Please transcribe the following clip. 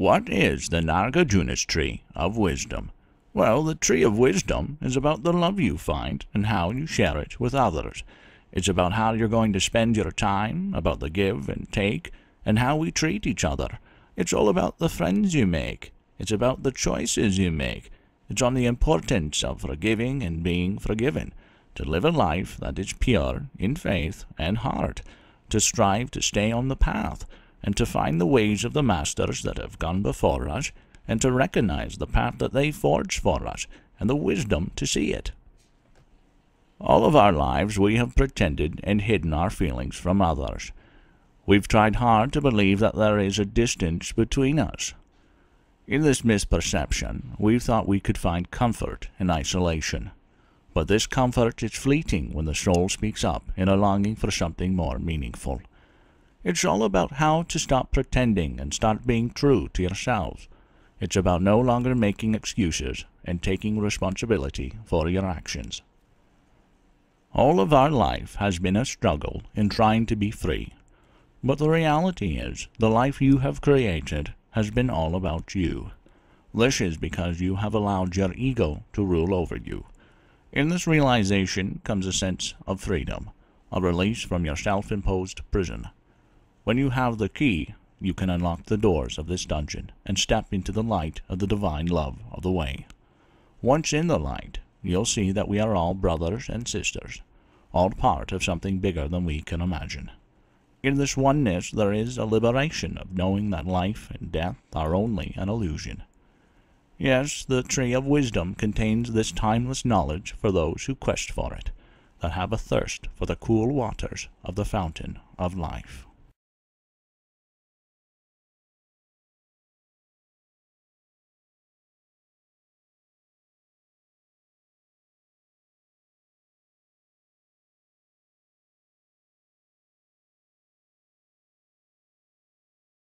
What is the Nagarjuna's tree of wisdom? Well, the tree of wisdom is about the love you find and how you share it with others. It's about how you're going to spend your time, about the give and take, and how we treat each other. It's all about the friends you make. It's about the choices you make. It's on the importance of forgiving and being forgiven. To live a life that is pure in faith and heart. To strive to stay on the path and to find the ways of the masters that have gone before us, and to recognize the path that they forged for us, and the wisdom to see it. All of our lives we have pretended and hidden our feelings from others. We've tried hard to believe that there is a distance between us. In this misperception, we've thought we could find comfort in isolation. But this comfort is fleeting when the soul speaks up in a longing for something more meaningful. It's all about how to stop pretending and start being true to yourselves. It's about no longer making excuses and taking responsibility for your actions. All of our life has been a struggle in trying to be free. But the reality is, the life you have created has been all about you. This is because you have allowed your ego to rule over you. In this realization comes a sense of freedom, a release from your self-imposed prison. When you have the key, you can unlock the doors of this dungeon and step into the light of the divine love of the way. Once in the light, you'll see that we are all brothers and sisters, all part of something bigger than we can imagine. In this oneness there is a liberation of knowing that life and death are only an illusion. Yes, the tree of wisdom contains this timeless knowledge for those who quest for it, that have a thirst for the cool waters of the fountain of life.